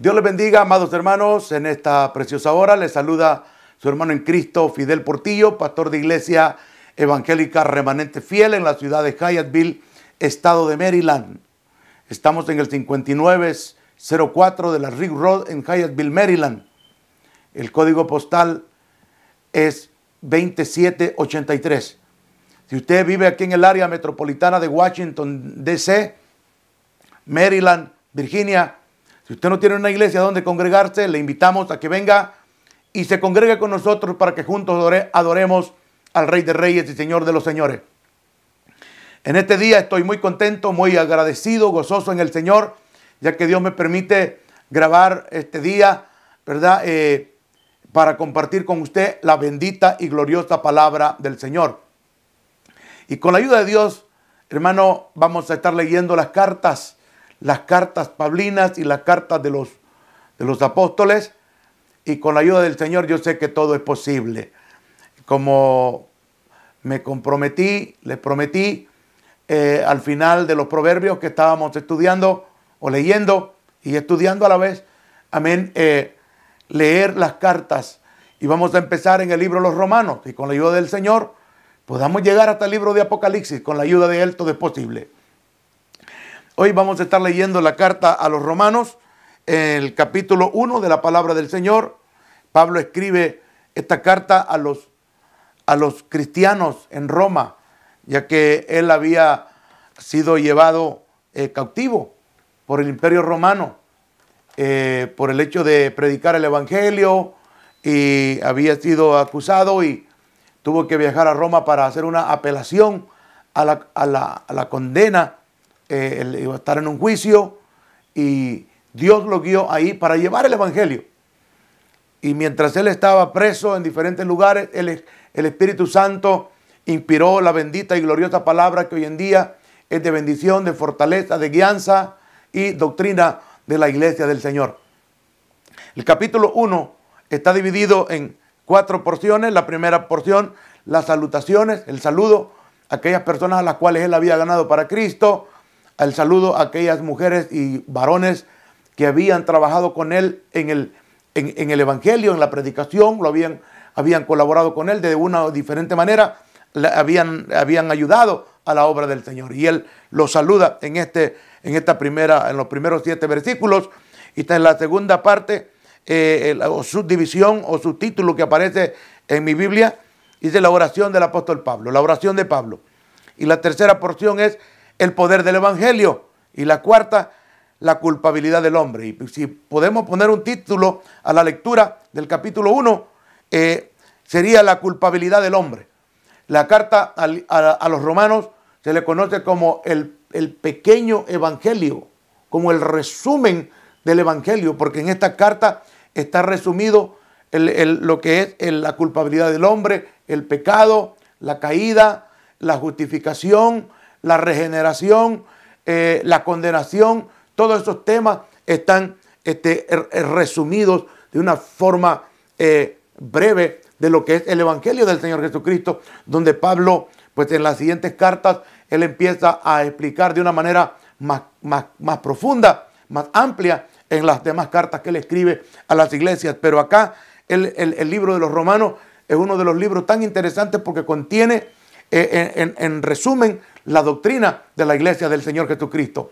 Dios les bendiga, amados hermanos, en esta preciosa hora. Les saluda su hermano en Cristo, Fidel Portillo, pastor de Iglesia Evangélica Remanente Fiel en la ciudad de Hyattville, estado de Maryland. Estamos en el 5904 de la Rig Road en Hyattville, Maryland. El código postal es 2783. Si usted vive aquí en el área metropolitana de Washington, D.C., Maryland, Virginia, si usted no tiene una iglesia donde congregarse, le invitamos a que venga y se congregue con nosotros para que juntos adoremos al Rey de Reyes y Señor de los Señores. En este día estoy muy contento, muy agradecido, gozoso en el Señor, ya que Dios me permite grabar este día, ¿verdad? Eh, para compartir con usted la bendita y gloriosa palabra del Señor. Y con la ayuda de Dios, hermano, vamos a estar leyendo las cartas las cartas pablinas y las cartas de los, de los apóstoles. Y con la ayuda del Señor yo sé que todo es posible. Como me comprometí, les prometí eh, al final de los proverbios que estábamos estudiando o leyendo y estudiando a la vez, amén, eh, leer las cartas. Y vamos a empezar en el libro de los Romanos y con la ayuda del Señor podamos llegar hasta el libro de Apocalipsis con la ayuda de Él todo es posible. Hoy vamos a estar leyendo la carta a los romanos, el capítulo 1 de la palabra del Señor. Pablo escribe esta carta a los, a los cristianos en Roma, ya que él había sido llevado eh, cautivo por el imperio romano, eh, por el hecho de predicar el Evangelio y había sido acusado y tuvo que viajar a Roma para hacer una apelación a la, a la, a la condena él eh, iba a estar en un juicio y Dios lo guió ahí para llevar el Evangelio. Y mientras él estaba preso en diferentes lugares, el, el Espíritu Santo inspiró la bendita y gloriosa palabra que hoy en día es de bendición, de fortaleza, de guianza y doctrina de la iglesia del Señor. El capítulo 1 está dividido en cuatro porciones. La primera porción, las salutaciones, el saludo, a aquellas personas a las cuales él había ganado para Cristo el saludo a aquellas mujeres y varones que habían trabajado con él en el, en, el Evangelio, en la predicación, lo habían, habían colaborado con él de una diferente manera, habían, habían ayudado a la obra del Señor. Y él los saluda en, este, en, esta primera, en los primeros siete versículos. Y está en la segunda parte, eh, o subdivisión o subtítulo que aparece en mi Biblia, dice la oración del apóstol Pablo, la oración de Pablo. Y la tercera porción es el poder del Evangelio. Y la cuarta, la culpabilidad del hombre. Y si podemos poner un título a la lectura del capítulo 1, eh, sería la culpabilidad del hombre. La carta a, los romanos se le conoce como el, pequeño evangelio, como el resumen del evangelio, porque en esta carta está resumido lo que es la culpabilidad del hombre, el pecado, la caída, la justificación, la regeneración, eh, la condenación, todos esos temas están este, er, er, resumidos de una forma eh, breve de lo que es el Evangelio del Señor Jesucristo, donde Pablo, pues en las siguientes cartas, él empieza a explicar de una manera más, profunda, más amplia en las demás cartas que él escribe a las iglesias. Pero acá el, libro de los romanos es uno de los libros tan interesantes porque contiene, eh, en resumen, la doctrina de la iglesia del Señor Jesucristo,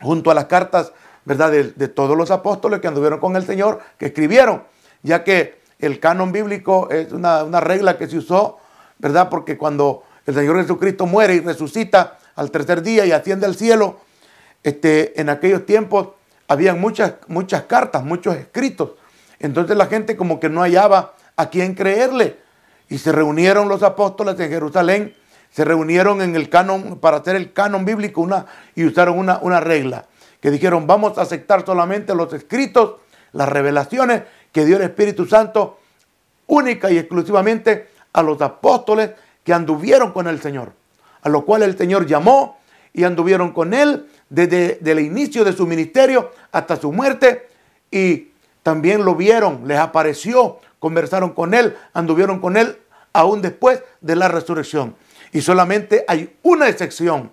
junto a las cartas ¿verdad? De, todos los apóstoles que anduvieron con el Señor, que escribieron, ya que el canon bíblico es una, regla que se usó, ¿verdad? Porque cuando el Señor Jesucristo muere y resucita al tercer día y asciende al cielo, este, en aquellos tiempos habían muchas, muchas cartas, muchos escritos. Entonces la gente como que no hallaba a quién creerle. Y se reunieron los apóstoles en Jerusalén se reunieron en el canon para hacer el canon bíblico una, y usaron una, regla que dijeron vamos a aceptar solamente los escritos, las revelaciones que dio el Espíritu Santo única y exclusivamente a los apóstoles que anduvieron con el Señor, a lo cual el Señor llamó y anduvieron con él desde, desde el inicio de su ministerio hasta su muerte y también lo vieron, les apareció, conversaron con él, anduvieron con él aún después de la resurrección. Y solamente hay una excepción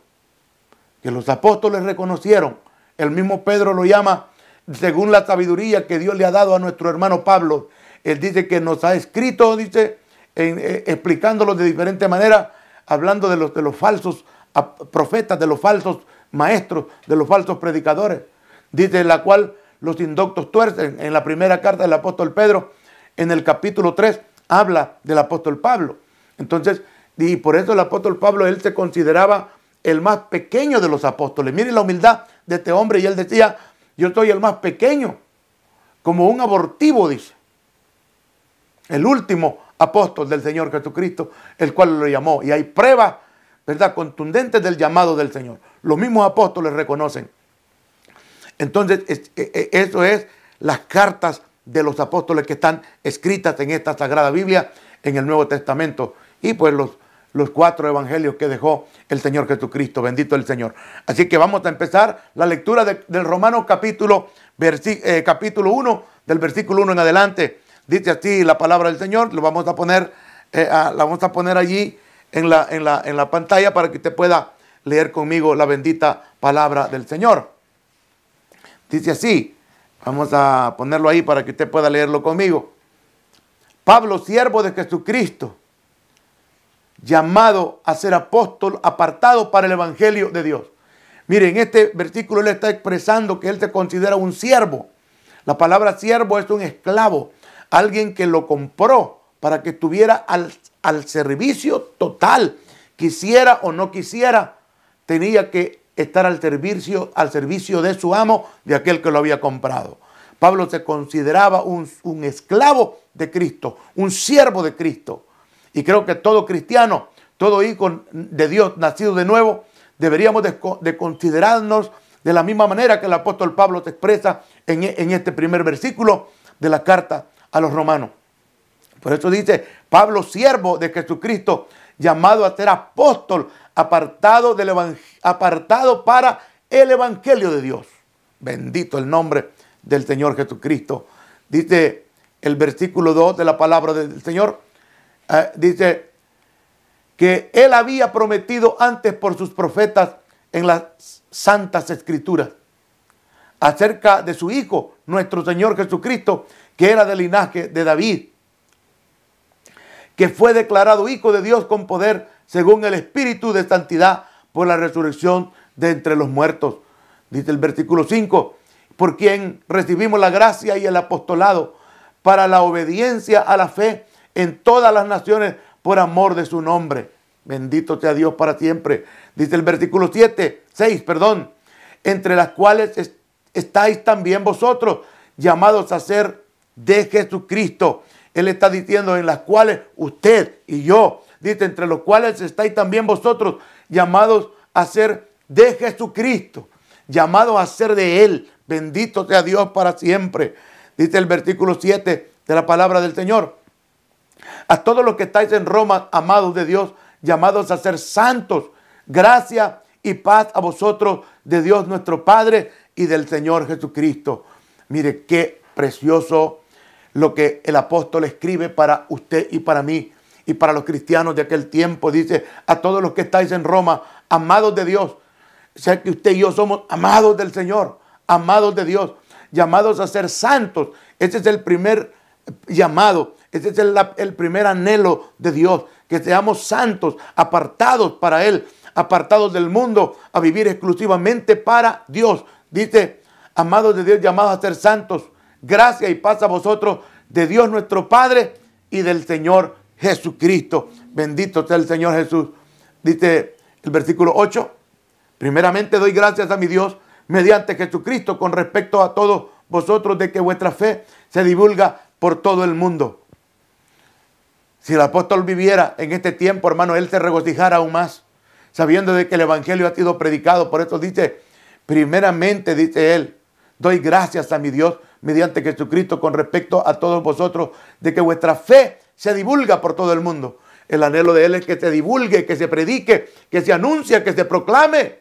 que los apóstoles reconocieron. El mismo Pedro lo llama, según la sabiduría que Dios le ha dado a nuestro hermano Pablo. Él dice que nos ha escrito, dice, eh, explicándolo de diferente manera, hablando de los, de los falsos profetas, de los falsos maestros, de los falsos predicadores. Dice la cual los indoctos tuercen. En la primera carta del apóstol Pedro, en el capítulo 3, habla del apóstol Pablo. Entonces, y por eso el apóstol Pablo, él se consideraba el más pequeño de los apóstoles. miren la humildad de este hombre y él decía, yo soy el más pequeño, como un abortivo, dice. El último apóstol del Señor Jesucristo, el cual lo llamó. Y hay pruebas, ¿verdad?, contundentes del llamado del Señor. Los mismos apóstoles reconocen. Entonces, e, e, eso es las cartas de los apóstoles que están escritas en esta Sagrada Biblia, en el Nuevo Testamento. Y pues los, los cuatro evangelios que dejó el Señor Jesucristo. Bendito el Señor. Así que vamos a empezar la lectura del Romano capítulo, eh, capítulo 1, del versículo 1 en adelante. Dice así la palabra del Señor, lo vamos a poner, eh, la vamos a poner allí en la, en, la, en la pantalla para que usted pueda leer conmigo la bendita palabra del Señor. Dice así, vamos a ponerlo ahí para que usted pueda leerlo conmigo. Pablo, siervo de Jesucristo llamado a ser apóstol, apartado para el Evangelio de Dios. Miren, este versículo él está expresando que él se considera un siervo. La palabra siervo es un esclavo, alguien que lo compró para que estuviera al, servicio total. Quisiera o no quisiera, tenía que estar al servicio, al servicio de su amo, de aquel que lo había comprado. Pablo se consideraba un, un esclavo de Cristo, un siervo de Cristo. Y creo que todo cristiano, todo hijo de Dios nacido de nuevo, deberíamos de, considerarnos de la misma manera que el apóstol Pablo te expresa en, este primer versículo de la carta a los romanos. Por eso dice, Pablo, siervo de Jesucristo, llamado a ser apóstol, apartado, del apartado para el Evangelio de Dios. Bendito el nombre del Señor Jesucristo. Dice el versículo 2 de la palabra del Señor, Ah, dice que él había prometido antes por sus profetas en las santas escrituras acerca de su Hijo, nuestro Señor Jesucristo, que era del linaje de David, que fue declarado Hijo de Dios con poder según el Espíritu de Santidad por la resurrección de entre los muertos. Dice el versículo 5, por quien recibimos la gracia y el apostolado para la obediencia a la fe en todas las naciones por amor de su nombre. Bendito sea Dios para siempre. Dice el versículo 7, 6, perdón, entre las cuales estáis también vosotros llamados a ser de Jesucristo. Él está diciendo en las cuales usted y yo, dice, entre los cuales estáis también vosotros llamados a ser de Jesucristo, llamados a ser de Él. Bendito sea Dios para siempre. Dice el versículo 7 de la palabra del Señor. A todos los que estáis en Roma, amados de Dios, llamados a ser santos, gracia y paz a vosotros de Dios nuestro Padre y del Señor Jesucristo. Mire qué precioso lo que el apóstol escribe para usted y para mí y para los cristianos de aquel tiempo. Dice, a todos los que estáis en Roma, amados de Dios, sea que usted y yo somos amados del Señor, amados de Dios, llamados a ser santos. Ese es el primer llamado. Ese es el, primer anhelo de Dios, que seamos santos, apartados para Él, apartados del mundo, a vivir exclusivamente para Dios. Dice, amados de Dios, llamados a ser santos, gracia y paz a vosotros de Dios nuestro Padre y del Señor Jesucristo. Bendito sea el Señor Jesús. Dice el versículo 8, primeramente doy gracias a mi Dios mediante Jesucristo con respecto a todos vosotros de que vuestra fe se divulga por todo el mundo. Si el apóstol viviera en este tiempo, hermano, él se regocijara aún más, sabiendo de que el Evangelio ha sido predicado. Por eso dice, primeramente, dice él, doy gracias a mi Dios mediante Jesucristo con respecto a todos vosotros, de que vuestra fe se divulga por todo el mundo. El anhelo de Él es que se divulgue, que se predique, que se anuncie, que se proclame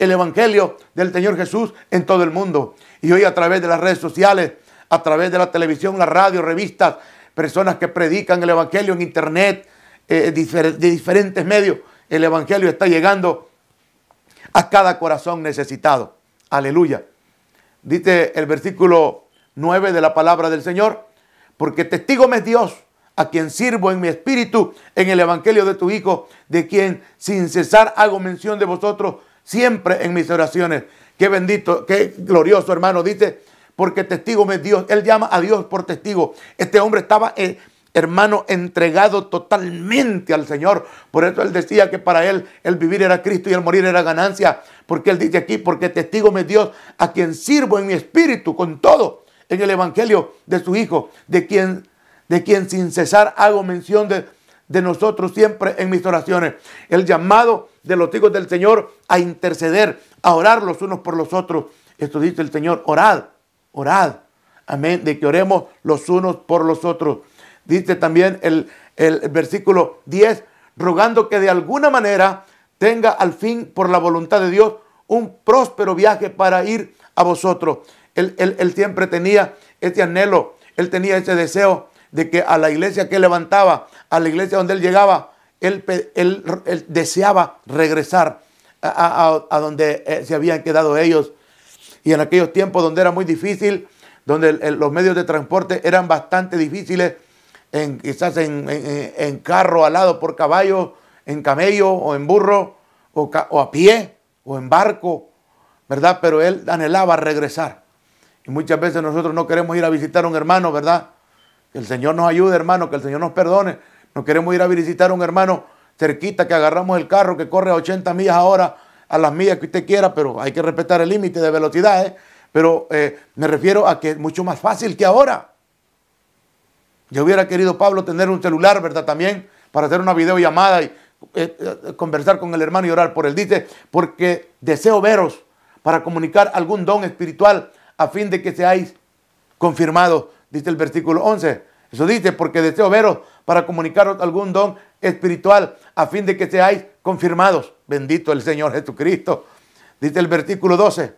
el Evangelio del Señor Jesús en todo el mundo. Y hoy a través de las redes sociales, a través de la televisión, la radio, revistas, personas que predican el Evangelio en Internet, eh, eh, de diferentes medios. El Evangelio está llegando a cada corazón necesitado. Aleluya. Dice el versículo 9 de la palabra del Señor, porque testigo me es Dios, a quien sirvo en mi espíritu, en el Evangelio de tu Hijo, de quien sin cesar hago mención de vosotros siempre en mis oraciones. Qué bendito, qué glorioso hermano, dice porque testigo me Dios. Él llama a Dios por testigo. Este hombre estaba, eh, hermano, entregado totalmente al Señor. Por eso él decía que para él el vivir era Cristo y el morir era ganancia. Porque él dice aquí, porque testigo me Dios a quien sirvo en mi espíritu con todo en el evangelio de su hijo, de quien de quien sin cesar hago mención de, de nosotros siempre en mis oraciones. El llamado de los hijos del Señor a interceder, a orar los unos por los otros. Esto dice el Señor, orad orad. Amén, de que oremos los unos por los otros. Dice también el, versículo 10, rogando que de alguna manera tenga al fin por la voluntad de Dios un próspero viaje para ir a vosotros. Él, siempre tenía este anhelo, él tenía ese deseo de que a la iglesia que levantaba, a la iglesia donde él llegaba, él, deseaba regresar a donde eh, se habían quedado ellos y en aquellos tiempos donde era muy difícil, donde los medios de transporte eran bastante difíciles, quizás en, carro alado por caballo, en camello o en burro, o, o a pie, o en barco, ¿verdad? Pero él anhelaba regresar. Y muchas veces nosotros no queremos ir a visitar a un hermano, ¿verdad? Que el Señor nos ayude, hermano, que el Señor nos perdone. No queremos ir a visitar a un hermano cerquita que agarramos el carro que corre a 80 millas ahora a las mías que usted quiera, pero hay que respetar el límite de velocidad, ¿eh? Pero eh, me refiero a que es mucho más fácil que ahora. Yo hubiera querido, Pablo, tener un celular, ¿verdad? También para hacer una videollamada y eh, conversar con el hermano y orar por él. Dice, porque deseo veros para comunicar algún don espiritual a fin de que seáis confirmados, dice el versículo 11. Eso dice, porque deseo veros para comunicaros algún don espiritual a fin de que seáis confirmados. Bendito el Señor Jesucristo. Dice el versículo 12.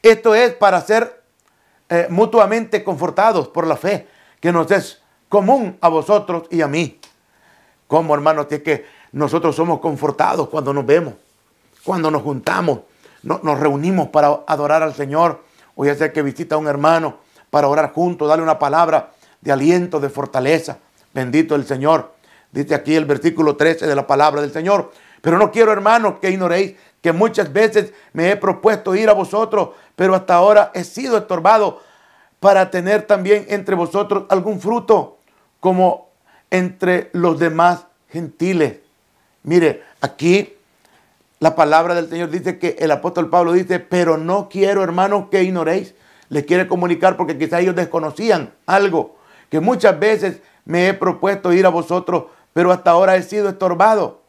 Esto es para ser eh, mutuamente confortados por la fe que nos es común a vosotros y a mí. Como hermanos, es que nosotros somos confortados cuando nos vemos, cuando nos juntamos, nos reunimos para adorar al Señor, o ya sea que visita a un hermano para orar juntos, darle una palabra de aliento, de fortaleza. Bendito el Señor. Dice aquí el versículo 13 de la palabra del Señor. Pero no quiero, hermanos, que ignoréis que muchas veces me he propuesto ir a vosotros, pero hasta ahora he sido estorbado para tener también entre vosotros algún fruto, como entre los demás gentiles. Mire, aquí la palabra del Señor dice que el apóstol Pablo dice, pero no quiero, hermanos, que ignoréis. Les quiere comunicar porque quizá ellos desconocían algo, que muchas veces me he propuesto ir a vosotros, pero hasta ahora he sido estorbado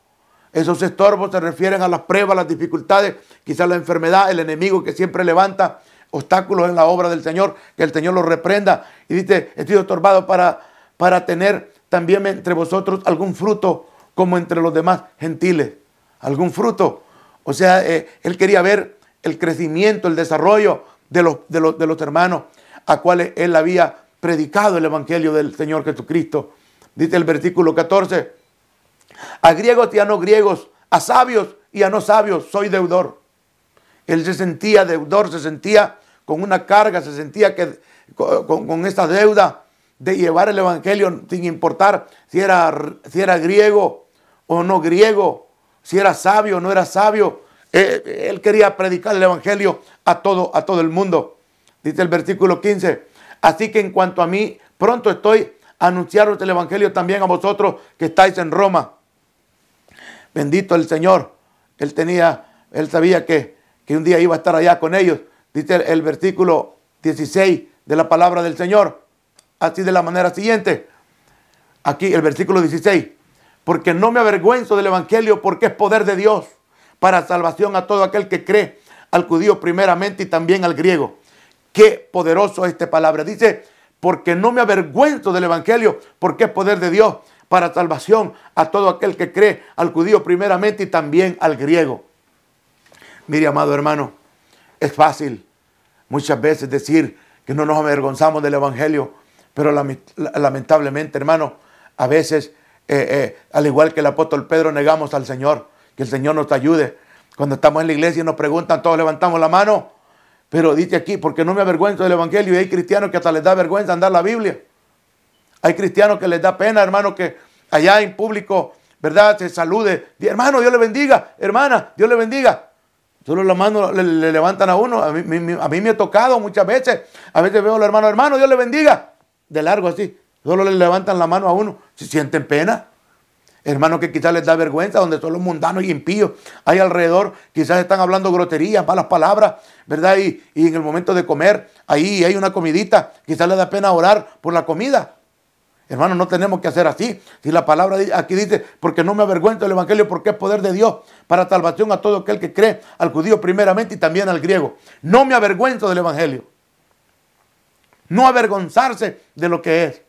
esos estorbos se refieren a las pruebas, las dificultades, quizás la enfermedad, el enemigo que siempre levanta obstáculos en la obra del Señor, que el Señor los reprenda. Y dice, he sido estorbado para, para tener también entre vosotros algún fruto como entre los demás gentiles. Algún fruto. O sea, eh, él quería ver el crecimiento, el desarrollo de los, de los, de los hermanos a cuales él había predicado el Evangelio del Señor Jesucristo. Dice el versículo 14 a griegos y a no griegos, a sabios y a no sabios, soy deudor. Él se sentía deudor, se sentía con una carga, se sentía que con, esta deuda de llevar el Evangelio sin importar si era, si era griego o no griego, si era sabio o no era sabio. Eh, él quería predicar el Evangelio a todo, a todo el mundo. Dice el versículo 15. Así que en cuanto a mí, pronto estoy a anunciaros el Evangelio también a vosotros que estáis en Roma. Bendito el Señor. Él tenía, él sabía que, que un día iba a estar allá con ellos. Dice el, versículo 16 de la palabra del Señor. Así de la manera siguiente. Aquí el versículo 16. Porque no me avergüenzo del Evangelio porque es poder de Dios para salvación a todo aquel que cree, al judío primeramente y también al griego. Qué poderoso esta palabra. Dice, porque no me avergüenzo del Evangelio porque es poder de Dios para salvación a todo aquel que cree, al judío primeramente y también al griego. Mire, amado hermano, es fácil muchas veces decir que no nos avergonzamos del Evangelio, pero lamentablemente, hermano, a veces, eh, eh, al igual que el apóstol Pedro, negamos al Señor, que el Señor nos ayude. Cuando estamos en la iglesia y nos preguntan, todos levantamos la mano, pero dice aquí, porque no me avergüenzo del Evangelio, y hay cristianos que hasta les da vergüenza andar la Biblia. Hay cristianos que les da pena, hermano, que allá en público, ¿verdad? Se salude. Hermano, Dios le bendiga. Hermana, Dios le bendiga. Solo la mano le, levantan a uno. A mí, me ha tocado muchas veces. A veces veo los hermano, hermano, Dios le bendiga. De largo así. Solo le levantan la mano a uno. Se sienten pena. Hermano, que quizás les da vergüenza, donde son los mundanos y impíos hay alrededor, quizás están hablando groterías, malas palabras, ¿verdad? Y, y en el momento de comer, ahí hay una comidita, quizás les da pena orar por la comida. Hermano, no tenemos que hacer así. Si la palabra aquí dice, porque no me avergüento del Evangelio, porque es poder de Dios para salvación a todo aquel que cree, al judío primeramente y también al griego. No me avergüenzo del Evangelio. No avergonzarse de lo que es.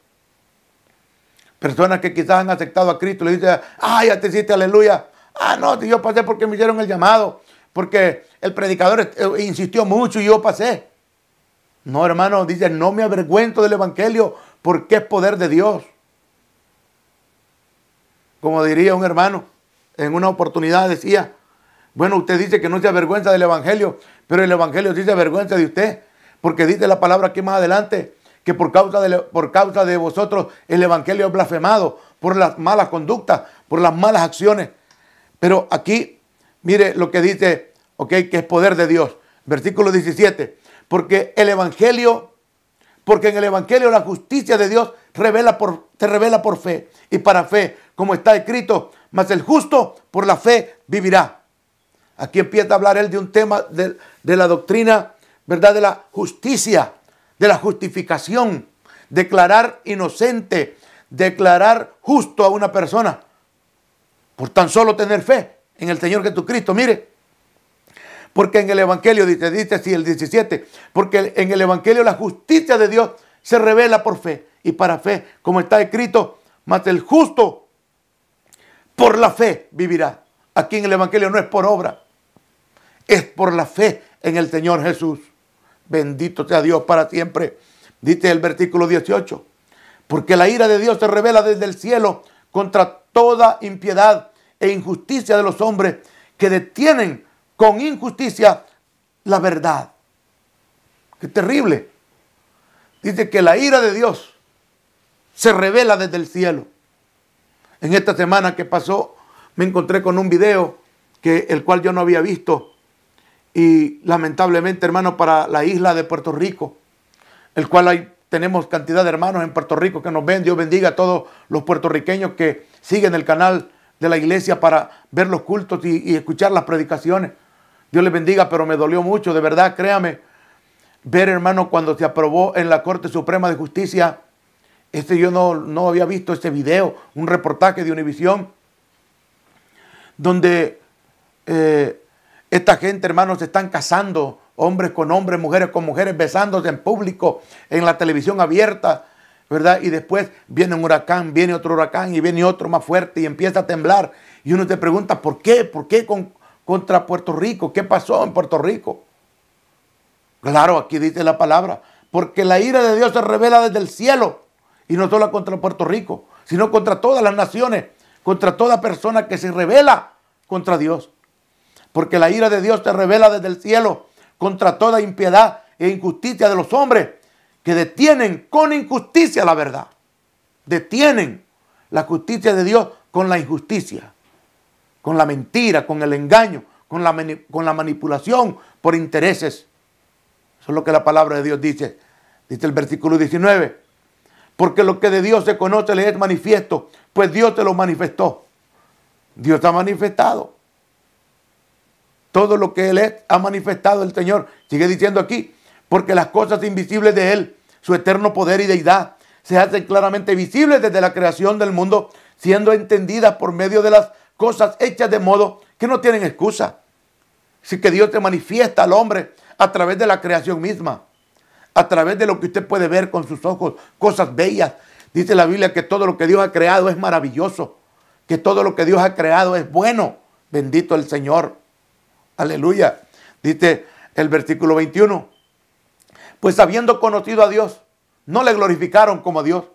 Personas que quizás han aceptado a Cristo, le dicen, ay, ya te hiciste aleluya. Ah, no, yo pasé porque me hicieron el llamado, porque el predicador eh, insistió mucho y yo pasé. No, hermano, dice, no me avergüenzo del Evangelio, porque es poder de Dios. Como diría un hermano, en una oportunidad decía, bueno, usted dice que no se avergüenza del Evangelio, pero el Evangelio sí se avergüenza de usted, porque dice la palabra aquí más adelante, que por causa de, por causa de vosotros el Evangelio es blasfemado por las malas conductas, por las malas acciones. Pero aquí, mire lo que dice, ok, que es poder de Dios. Versículo 17, porque el Evangelio porque en el Evangelio la justicia de Dios revela por, revela por fe y para fe, como está escrito, mas el justo por la fe vivirá. Aquí empieza a hablar él de un tema de la doctrina, ¿verdad? De la justicia, de la justificación, declarar inocente, declarar justo a una persona por tan solo tener fe en el Señor Jesucristo. Mire, porque en el Evangelio, dice, dice así el 17, porque en el Evangelio la justicia de Dios se revela por fe y para fe, como está escrito, mas el justo por la fe vivirá. Aquí en el Evangelio no es por obra, es por la fe en el Señor Jesús. Bendito sea Dios para siempre. Dice el versículo 18, porque la ira de Dios se revela desde el cielo contra toda impiedad e injusticia de los hombres que detienen con injusticia la verdad. Qué terrible. Dice que la ira de Dios se revela desde el cielo. En esta semana que pasó me encontré con un video que el cual yo no había visto y lamentablemente, hermano, para la isla de Puerto Rico, el cual tenemos cantidad de hermanos en Puerto Rico que nos ven. Dios bendiga a todos los puertorriqueños que siguen el canal de la iglesia para ver los cultos y escuchar las predicaciones. Dios les bendiga, pero me dolió mucho, de verdad, créame. Ver, hermano, cuando se aprobó en la Corte Suprema de Justicia, este yo no, no había visto este video, un reportaje de Univisión, donde eh, esta gente, hermano, se están casando, hombres con hombres, mujeres con mujeres, besándose en público, en la televisión abierta, ¿verdad? Y después viene un huracán, viene otro huracán y viene otro más fuerte y empieza a temblar. Y uno te pregunta, ¿por qué? ¿Por qué con, contra Puerto Rico. ¿Qué pasó en Puerto Rico? Claro, aquí dice la palabra, porque la ira de Dios se revela desde el cielo y no solo contra Puerto Rico, sino contra todas las naciones, contra toda persona que se revela contra Dios. Porque la ira de Dios se revela desde el cielo contra toda impiedad e injusticia de los hombres que detienen con injusticia la verdad. Detienen la justicia de Dios con la injusticia con la mentira, con el engaño, con la, con la manipulación por intereses. Eso es lo que la palabra de Dios dice. Dice el versículo 19. Porque lo que de Dios se conoce le es manifiesto, pues Dios te lo manifestó. Dios ha manifestado. Todo lo que Él ha manifestado el Señor. Sigue diciendo aquí, porque las cosas invisibles de Él, su eterno poder y deidad, se hacen claramente visibles desde la creación del mundo, siendo entendidas por medio de las cosas hechas de modo que no tienen excusa. Si que Dios te manifiesta al hombre a través de la creación misma, a través de lo que usted puede ver con sus ojos, cosas bellas. Dice la Biblia que todo lo que Dios ha creado es maravilloso, que todo lo que Dios ha creado es bueno. Bendito el Señor. Aleluya. Dice el versículo 21. Pues habiendo conocido a Dios, no le glorificaron como a Dios,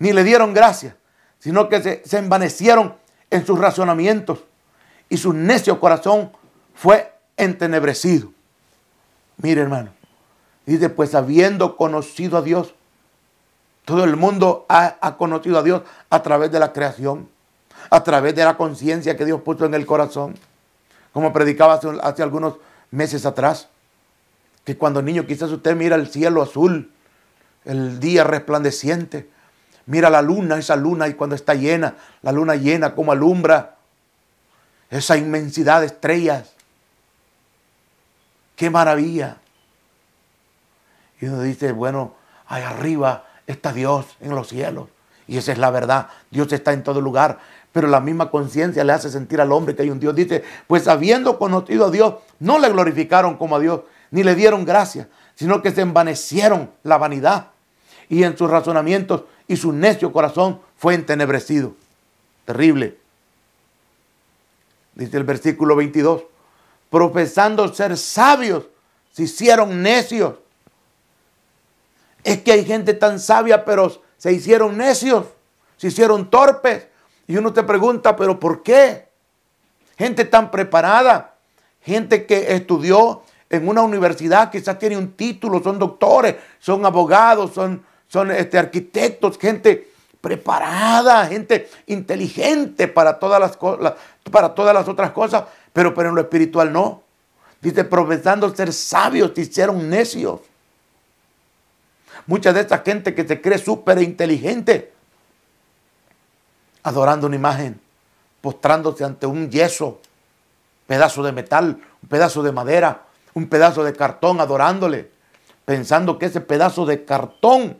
ni le dieron gracias, sino que se, se envanecieron en sus razonamientos y su necio corazón fue entenebrecido. Mire, hermano, dice, pues habiendo conocido a Dios, todo el mundo ha, conocido a Dios a través de la creación, a través de la conciencia que Dios puso en el corazón, como predicaba hace, hace algunos meses atrás, que cuando niño quizás usted mira el cielo azul, el día resplandeciente, Mira la luna, esa luna, y cuando está llena, la luna llena, como alumbra esa inmensidad de estrellas. ¡Qué maravilla! Y uno dice, bueno, ahí arriba está Dios en los cielos. Y esa es la verdad. Dios está en todo lugar. Pero la misma conciencia le hace sentir al hombre que hay un Dios. Dice, pues habiendo conocido a Dios, no le glorificaron como a Dios, ni le dieron gracias, sino que se envanecieron la vanidad. Y en sus razonamientos y su necio corazón fue entenebrecido. Terrible. Dice el versículo 22, profesando ser sabios, se hicieron necios. Es que hay gente tan sabia, pero se hicieron necios, se hicieron torpes. Y uno te pregunta, pero ¿por qué? Gente tan preparada, gente que estudió en una universidad, quizás tiene un título, son doctores, son abogados, son son este, arquitectos, gente preparada, gente inteligente para todas las, para todas las otras cosas, pero, pero en lo espiritual no. Dice, profesando ser sabios, te hicieron necios. Mucha de esta gente que se cree súper inteligente, adorando una imagen, postrándose ante un yeso, pedazo de metal, un pedazo de madera, un pedazo de cartón, adorándole, pensando que ese pedazo de cartón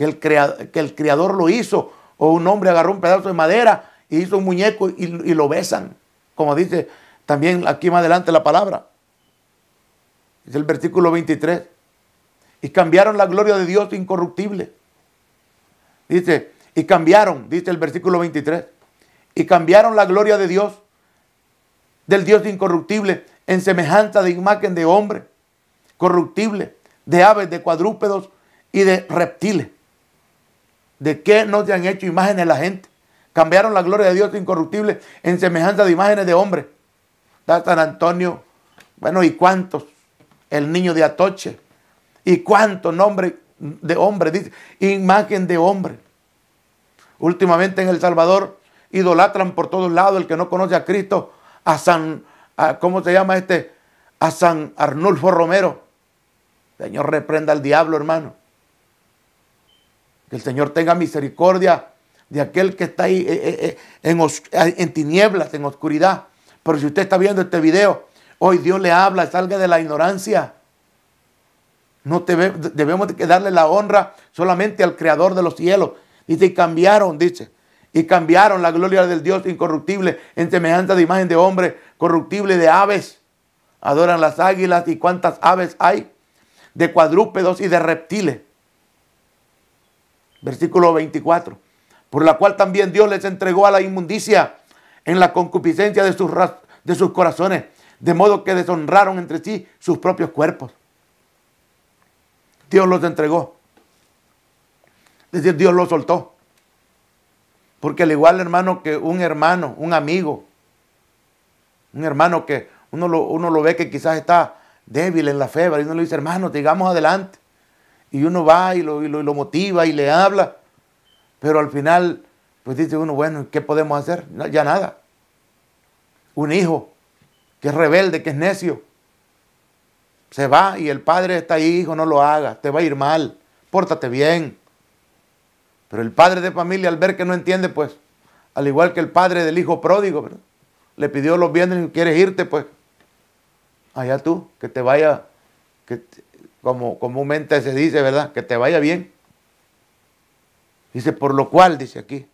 que el, creador, que el lo hizo, o un hombre agarró un pedazo de madera y hizo un muñeco y, y lo besan, como dice también aquí más adelante la palabra. Es el versículo 23. Y cambiaron la gloria de Dios incorruptible. Dice, y cambiaron, dice el versículo 23. Y cambiaron la gloria de Dios, del Dios incorruptible, en semejanza de imagen de hombre, corruptible, de aves, de cuadrúpedos y de reptiles. ¿De qué no se han hecho imágenes la gente? Cambiaron la gloria de Dios incorruptible en semejanza de imágenes de hombre. Da San Antonio, bueno, ¿y cuántos? El niño de Atoche. ¿Y cuántos nombres de hombre? Dice, imagen de hombre. Últimamente en El Salvador idolatran por todos lados el que no conoce a Cristo, a San, ¿cómo se llama este? A San Arnulfo Romero. Señor, reprenda al diablo, hermano. Que el Señor tenga misericordia de aquel que está ahí eh, eh, eh, en, tinieblas, en oscuridad. Pero si usted está viendo este video, hoy Dios le habla, salga de la ignorancia. No debemos darle la honra solamente al Creador de los cielos. Dice, y cambiaron, dice, y cambiaron la gloria del Dios incorruptible en semejanza de imagen de hombre corruptible de aves. Adoran las águilas y cuántas aves hay, de cuadrúpedos y de reptiles versículo 24, por la cual también Dios les entregó a la inmundicia en la concupiscencia de sus, de sus corazones, de modo que deshonraron entre sí sus propios cuerpos. Dios los entregó. Es decir, Dios los soltó. Porque al igual, hermano, que un hermano, un amigo, un hermano que uno lo, uno lo ve que quizás está débil en la fe, y uno le dice, hermano, digamos adelante y uno va y lo, motiva y le habla, pero al final, pues dice uno, bueno, ¿qué podemos hacer? ya nada. Un hijo que es rebelde, que es necio, se va y el padre está ahí, hijo, no lo hagas, te va a ir mal, pórtate bien. Pero el padre de familia, al ver que no entiende, pues, al igual que el padre del hijo pródigo, le pidió los bienes y quieres irte, pues, allá tú, que te vaya, que como comúnmente se dice, ¿verdad? Que te vaya bien. Dice, por lo cual, dice aquí,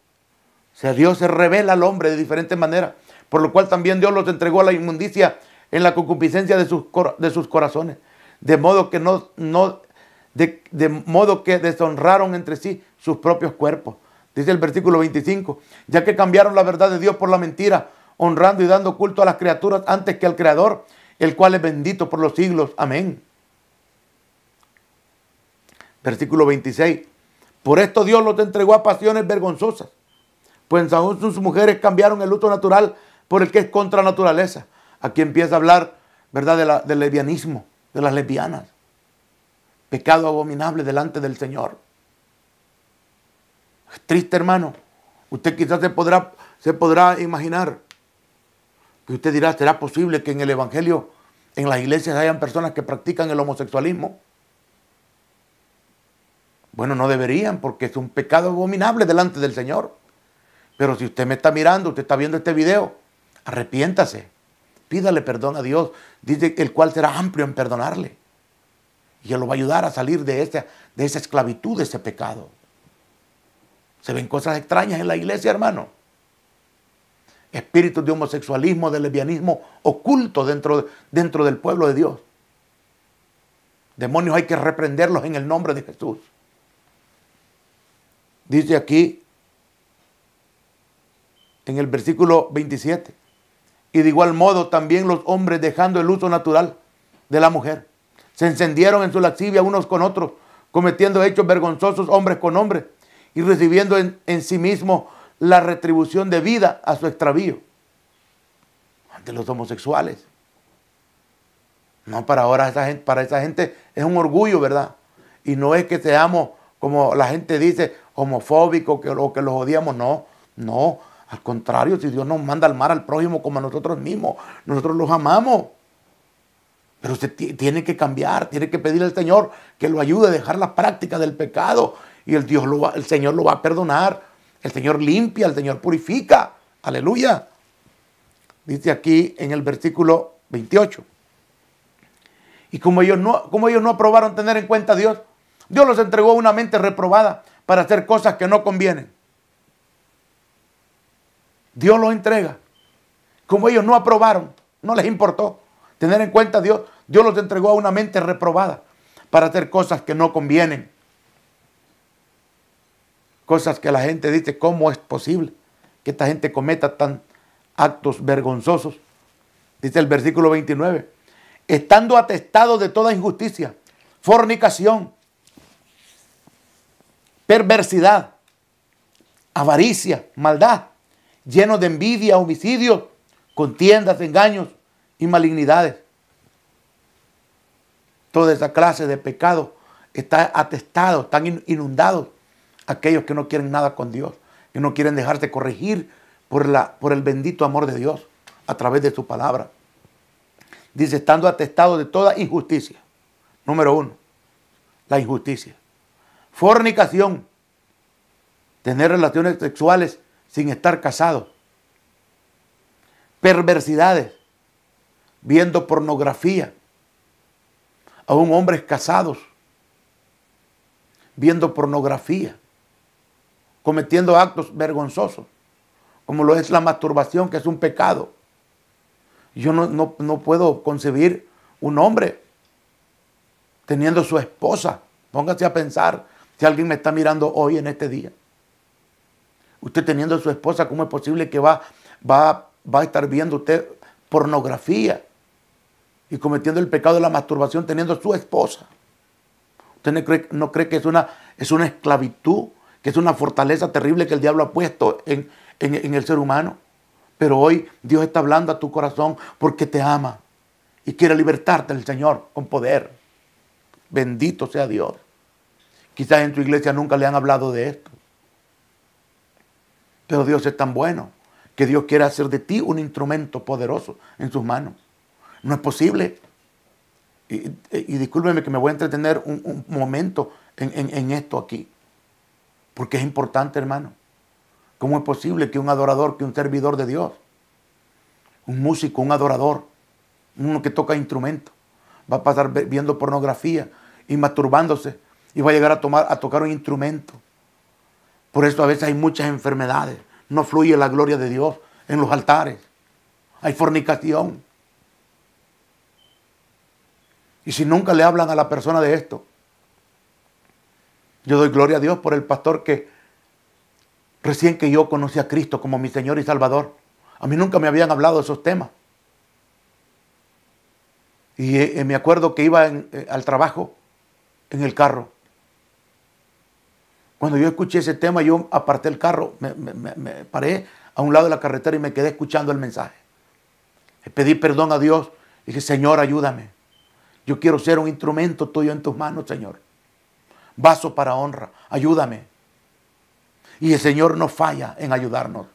sea, Dios se revela al hombre de diferentes maneras, por lo cual también Dios los entregó a la inmundicia en la concupiscencia de sus, de sus corazones, de modo que no, no de, de modo que deshonraron entre sí sus propios cuerpos. Dice el versículo 25, ya que cambiaron la verdad de Dios por la mentira, honrando y dando culto a las criaturas antes que al Creador, el cual es bendito por los siglos. Amén. Versículo 26. Por esto Dios los entregó a pasiones vergonzosas, pues aún sus mujeres cambiaron el luto natural por el que es contra naturaleza. Aquí empieza a hablar, ¿verdad?, de del lesbianismo, de las lesbianas. Pecado abominable delante del Señor. triste, hermano. Usted quizás se podrá, se podrá imaginar. que usted dirá, ¿será posible que en el Evangelio, en las iglesias, hayan personas que practican el homosexualismo? Bueno, no deberían porque es un pecado abominable delante del Señor. Pero si usted me está mirando, usted está viendo este video, arrepiéntase, pídale perdón a Dios, dice el cual será amplio en perdonarle. Y él lo va a ayudar a salir de, esa, de esa esclavitud, de ese pecado. Se ven cosas extrañas en la iglesia, hermano. Espíritus de homosexualismo, de lesbianismo oculto dentro, dentro del pueblo de Dios. Demonios hay que reprenderlos en el nombre de Jesús. Dice aquí en el versículo 27. Y de igual modo también los hombres dejando el uso natural de la mujer. Se encendieron en su lascivia unos con otros, cometiendo hechos vergonzosos hombres con hombres y recibiendo en, sí mismo la retribución de vida a su extravío. Ante los homosexuales. No, para ahora esa gente, para esa gente es un orgullo, ¿verdad? Y no es que seamos, como la gente dice, homofóbico, que, o que los odiamos, no, no. Al contrario, si Dios nos manda al mar al prójimo como a nosotros mismos, nosotros los amamos. Pero usted tiene que cambiar, tiene que pedir al Señor que lo ayude a dejar la práctica del pecado y el, Dios lo el Señor lo va a perdonar. El Señor limpia, el Señor purifica. Aleluya. Dice aquí en el versículo 28. Y como ellos no, como ellos no aprobaron tener en cuenta a Dios, Dios los entregó a una mente reprobada para hacer cosas que no convienen. Dios los entrega. Como ellos no aprobaron, no les importó tener en cuenta a Dios. Dios los entregó a una mente reprobada para hacer cosas que no convienen. Cosas que la gente dice, ¿cómo es posible que esta gente cometa tan actos vergonzosos? Dice el versículo 29, estando atestados de toda injusticia, fornicación, perversidad, avaricia, maldad, lleno de envidia, homicidios, contiendas, engaños y malignidades. Toda esa clase de pecado está atestado, están inundados aquellos que no quieren nada con Dios, que no quieren dejarse corregir por, la, por el bendito amor de Dios a través de su palabra. Dice, estando atestado de toda injusticia. Número uno, la injusticia fornicación, tener relaciones sexuales sin estar casado, perversidades, viendo pornografía, aún hombres casados, viendo pornografía, cometiendo actos vergonzosos, como lo es la masturbación, que es un pecado. Yo no, no puedo concebir un hombre teniendo su esposa. Póngase a pensar si alguien me está mirando hoy en este día, usted teniendo a su esposa, ¿cómo es posible que va, va, a estar viendo usted pornografía y cometiendo el pecado de la masturbación teniendo a su esposa? ¿Usted no cree, que es una, es una esclavitud, que es una fortaleza terrible que el diablo ha puesto en, el ser humano? Pero hoy Dios está hablando a tu corazón porque te ama y quiere libertarte del Señor con poder. Bendito sea Dios. Quizás en tu iglesia nunca le han hablado de esto. Pero Dios es tan bueno que Dios quiere hacer de ti un instrumento poderoso en sus manos. No es posible. Y, discúlpeme que me voy a entretener un, momento en, en esto aquí. Porque es importante, hermano. ¿Cómo es posible que un adorador, que un servidor de Dios, un músico, un adorador, uno que toca instrumento, va a pasar viendo pornografía y masturbándose y va a llegar a, tomar, a tocar un instrumento. Por eso a veces hay muchas enfermedades. No fluye la gloria de Dios en los altares. Hay fornicación. Y si nunca le hablan a la persona de esto, yo doy gloria a Dios por el pastor que recién que yo conocí a Cristo como mi Señor y Salvador, a mí nunca me habían hablado de esos temas. Y eh, me acuerdo que iba eh, al trabajo en el carro cuando yo escuché ese tema, yo aparté el carro, me, paré a un lado de la carretera y me quedé escuchando el mensaje. Pedí perdón a Dios. Dije, Señor, ayúdame. Yo quiero ser un instrumento tuyo en tus manos, Señor. Vaso para honra. Ayúdame. Y el Señor no falla en ayudarnos.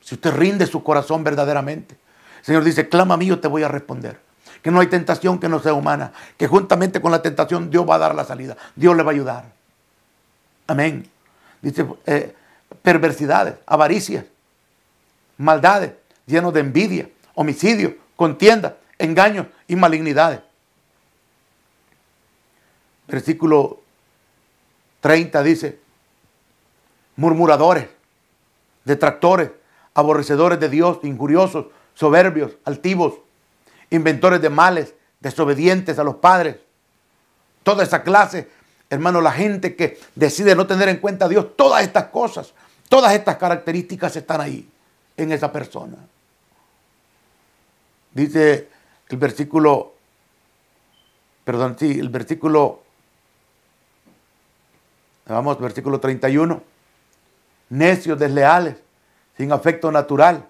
Si usted rinde su corazón verdaderamente. El Señor dice, clama a mí, yo te voy a responder. Que no hay tentación que no sea humana. Que juntamente con la tentación Dios va a dar la salida. Dios le va a ayudar. Amén. Dice, eh, perversidades, avaricias, maldades, llenos de envidia, homicidio, contiendas, engaños y malignidades. Versículo 30 dice, murmuradores, detractores, aborrecedores de Dios, injuriosos, soberbios, altivos, inventores de males, desobedientes a los padres. Toda esa clase hermano, la gente que decide no tener en cuenta a Dios, todas estas cosas, todas estas características están ahí, en esa persona. Dice el versículo, perdón, sí, el versículo, vamos, versículo 31, necios, desleales, sin afecto natural,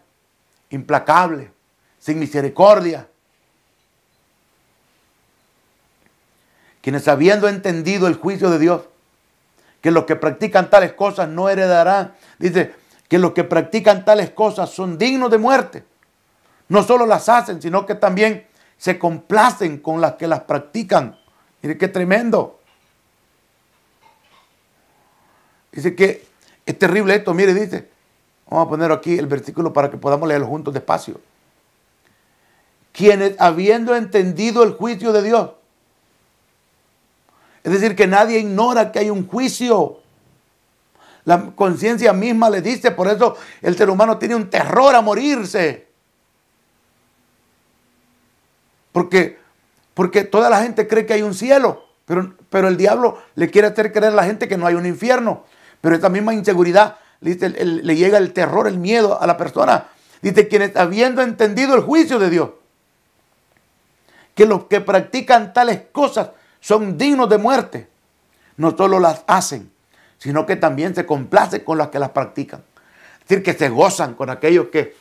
implacable, sin misericordia, quienes habiendo entendido el juicio de Dios, que los que practican tales cosas no heredarán, dice, que los que practican tales cosas son dignos de muerte. No solo las hacen, sino que también se complacen con las que las practican. Mire qué tremendo. Dice que es terrible esto, mire, dice. Vamos a poner aquí el versículo para que podamos leerlo juntos despacio. Quienes habiendo entendido el juicio de Dios, es decir, que nadie ignora que hay un juicio. La conciencia misma le dice, por eso el ser humano tiene un terror a morirse. Porque, porque toda la gente cree que hay un cielo, pero, pero el diablo le quiere hacer creer a la gente que no hay un infierno. Pero esta misma inseguridad le, llega el terror, el miedo a la persona. Dice, quienes habiendo entendido el juicio de Dios, que los que practican tales cosas son dignos de muerte, no solo las hacen, sino que también se complacen con las que las practican. Es decir, que se gozan con aquellos que,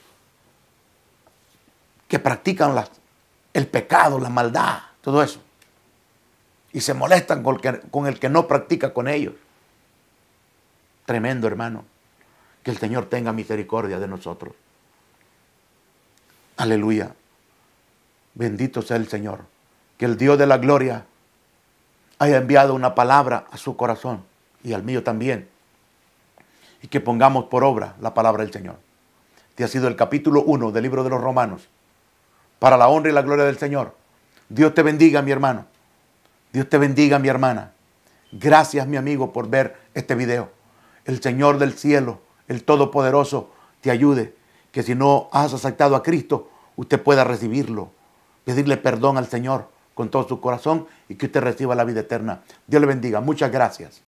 que practican las, el pecado, la maldad, todo eso. Y se molestan con el que no practica con ellos. Tremendo, hermano. Que el Señor tenga misericordia de nosotros. Aleluya. Bendito sea el Señor. Que el Dios de la gloria haya enviado una palabra a su corazón y al mío también. Y que pongamos por obra la palabra del Señor. Te este ha sido el capítulo 1 del libro de los Romanos. Para la honra y la gloria del Señor. Dios te bendiga, mi hermano. Dios te bendiga, mi hermana. Gracias, mi amigo, por ver este video. El Señor del cielo, el Todopoderoso, te ayude. Que si no has aceptado a Cristo, usted pueda recibirlo. Pedirle perdón al Señor con todo su corazón y que usted reciba la vida eterna. Dios le bendiga. Muchas gracias.